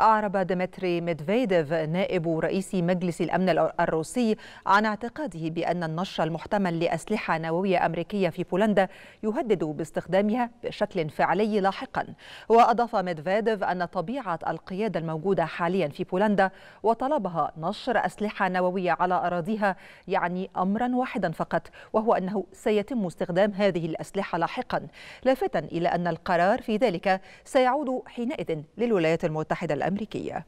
أعرب ديمتري ميدفيديف نائب رئيس مجلس الأمن الروسي عن اعتقاده بأن النشر المحتمل لأسلحة نووية أمريكية في بولندا يهدد باستخدامها بشكل فعلي لاحقا وأضاف ميدفيديف أن طبيعة القيادة الموجودة حاليا في بولندا وطلبها نشر أسلحة نووية على أراضيها يعني أمرا واحدا فقط وهو أنه سيتم استخدام هذه الأسلحة لاحقا لافتا إلى أن القرار في ذلك سيعود حينئذ للولايات المتحدة الأمريكية